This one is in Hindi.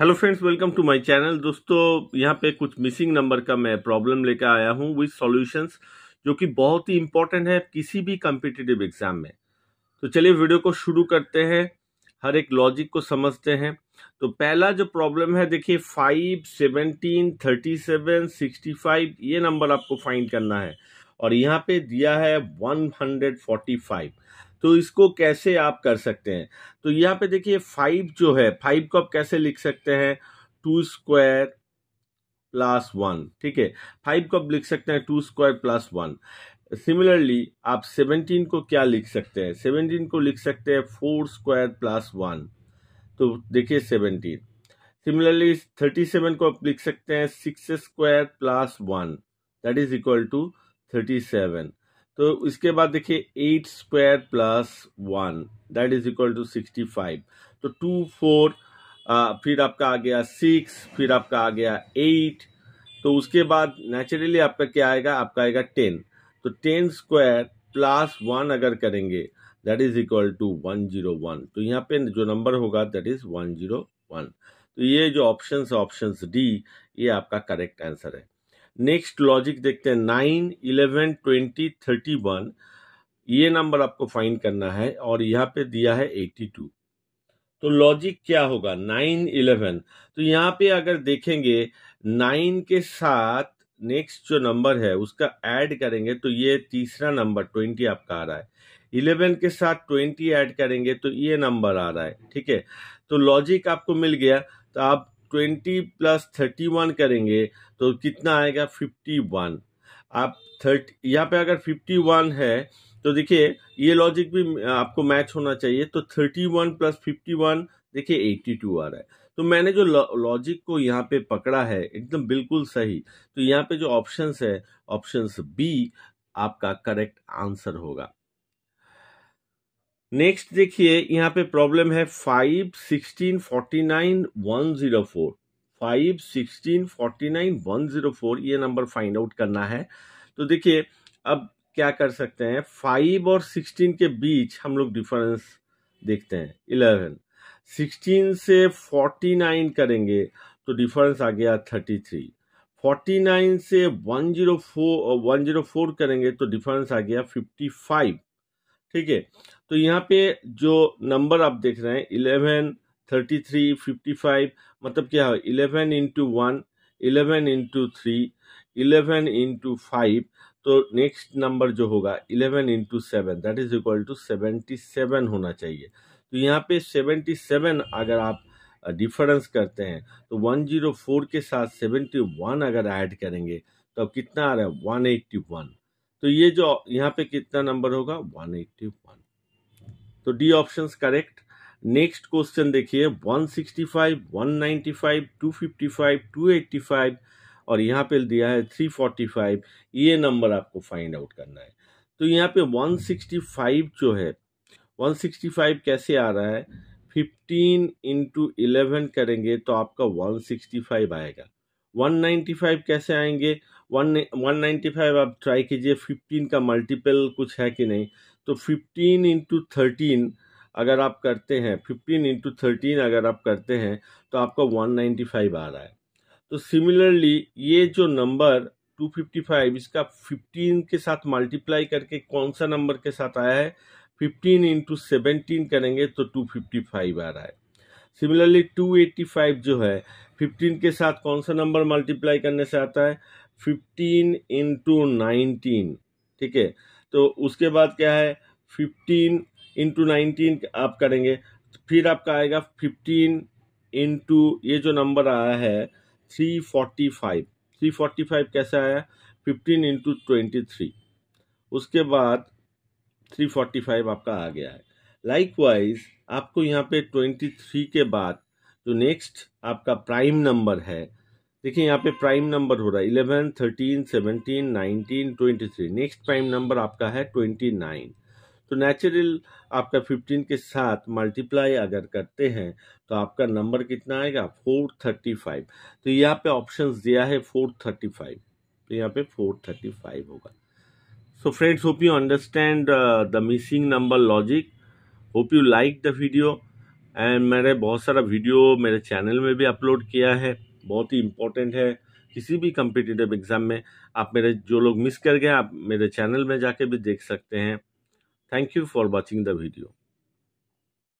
hello friends welcome to my channel दोस्तों यहाँ पे कुछ मिसिंग नंबर का मैं प्रॉब्लम लेकर आया हूँ विथ सॉल्यूशंस जो कि बहुत ही इंपॉर्टेंट है किसी भी कम्पिटिटिव एग्जाम में तो चलिए वीडियो को शुरू करते हैं हर एक लॉजिक को समझते हैं तो पहला जो प्रॉब्लम है देखिए five seventeen thirty seven sixty five ये नंबर आपको फाइंड करना है और यहाँ पे दिया है वन हंड्रेड फोर्टी फाइव तो इसको कैसे आप कर सकते हैं तो यहाँ पे देखिए फाइव जो है फाइव को आप कैसे लिख सकते हैं टू स्क्वायर प्लस वन ठीक है फाइव को आप लिख सकते हैं two square plus one similarly आप सेवनटीन को क्या लिख सकते हैं सेवनटीन को लिख सकते हैं फोर स्क्वायर प्लस वन तो देखिए सेवनटीन सिमिलरली थर्टी सेवन को आप लिख सकते हैं six square plus one that is equal to thirty seven तो इसके बाद देखिए eight square plus one that is equal to sixty five तो टू फोर फिर आपका आ गया सिक्स फिर आपका आ गया एट तो उसके बाद नेचुरली आपका क्या आएगा आपका आएगा टेन तो टेन स्क्वायर प्लस वन अगर करेंगे that is equal to one zero one तो यहाँ पे जो नंबर होगा that is one zero one तो ये जो ऑप्शन ऑप्शन डी ये आपका करेक्ट आंसर है नेक्स्ट लॉजिक देखते हैं nine eleven twenty thirty one ये नंबर आपको फाइंड करना है और यहाँ पे दिया है एट्टी टू तो लॉजिक क्या होगा नाइन इलेवन तो यहाँ पे अगर देखेंगे नाइन के साथ नेक्स्ट जो नंबर है उसका ऐड करेंगे तो ये तीसरा नंबर ट्वेंटी आपका आ रहा है इलेवन के साथ ट्वेंटी ऐड करेंगे तो ये नंबर आ रहा है ठीक है तो लॉजिक आपको मिल गया तो आप ट्वेंटी प्लस थर्टी वन करेंगे तो कितना आएगा फिफ्टी वन आप थर्टी यहाँ पे अगर फिफ्टी वन है तो देखिए ये लॉजिक भी आपको मैच होना चाहिए तो thirty one plus fifty one देखिए एट्टी टू आ रहा है तो मैंने जो लॉजिक को यहाँ पे पकड़ा है एकदम बिल्कुल सही तो यहाँ पे जो ऑप्शंस है ऑप्शंस बी आपका करेक्ट आंसर होगा नेक्स्ट देखिए यहाँ पे प्रॉब्लम है five sixteen forty nine one zero four five sixteen forty nine one zero four ये नंबर फाइंड आउट करना है तो देखिए अब क्या कर सकते हैं फाइव और सिक्सटीन के बीच हम लोग डिफरेंस देखते हैं इलेवन सिक्सटीन से फोर्टी नाइन करेंगे तो डिफरेंस आ गया थर्टी थ्री फोर्टी नाइन से one zero four one zero four करेंगे तो डिफरेंस आ गया फिफ्टी फाइव ठीक है तो यहाँ पे जो नंबर आप देख रहे हैं eleven thirty three fifty five मतलब क्या है eleven into one eleven into three eleven into five तो नेक्स्ट नंबर जो होगा eleven into seven that is equal to seventy seven होना चाहिए तो यहाँ पे सेवेंटी सेवन अगर आप डिफरेंस करते हैं तो वन जीरो फोर के साथ सेवेंटी वन अगर ऐड करेंगे तो अब कितना आ रहा है वन एट्टी वन तो ये जो यहाँ पे कितना नंबर होगा 181 तो D option correct next question देखिए 165 195 255 285 और यहाँ पे दिया है 345 ये नंबर आपको फाइंड आउट करना है तो यहाँ पे 165 जो है 165 कैसे आ रहा है 15 इंटू इलेवन करेंगे तो आपका 165 आएगा 195 कैसे आएंगे वन वन फाइव आप ट्राई कीजिए फिफ्टीन का मल्टीपल कुछ है कि नहीं तो फिफ्टीन इंटू थर्टीन अगर आप करते हैं फिफ्टीन इंटू थर्टीन अगर आप करते हैं तो आपका वन नाइन्टी फाइव आ रहा है तो सिमिलरली ये जो नंबर टू फिफ्टी फाइव इसका फिफ्टीन के साथ मल्टीप्लाई करके कौन सा नंबर के साथ आया है फिफ्टीन इंटू सेवेंटीन करेंगे तो टू फिफ्टी फाइव आ रहा है सिमिलरली 285 जो है 15 के साथ कौन सा नंबर मल्टीप्लाई करने से आता है 15 इंटू नाइनटीन ठीक है तो उसके बाद क्या है 15 इंटू नाइनटीन आप करेंगे फिर आपका आएगा 15 इंटू ये जो नंबर आया है 345 345 कैसे आया 15 इंटू ट्वेंटी उसके बाद 345 आपका आ गया है लाइकवाइज आपको यहाँ पे ट्वेंटी थ्री के बाद जो नेक्स्ट आपका प्राइम नंबर है देखिए यहाँ पे प्राइम नंबर हो रहा है eleven thirteen seventeen nineteen twenty three next prime number आपका है ट्वेंटी नाइन तो नेचुरल आपका फिफ्टीन के साथ मल्टीप्लाई अगर करते हैं तो आपका नंबर कितना आएगा फोर थर्टी फाइव तो यहाँ पे ऑप्शन दिया है फोर थर्टी फाइव तो यहाँ पे फोर थर्टी फाइव होगा so friends hope you understand the missing number logic hope you like the video and मैंने बहुत सारा वीडियो मेरे चैनल में भी अपलोड किया है बहुत ही इम्पोर्टेंट है किसी भी कम्पिटिटिव एग्ज़ाम में आप मेरे जो लोग मिस कर गए आप मेरे चैनल में जाके भी देख सकते हैं thank you for watching the video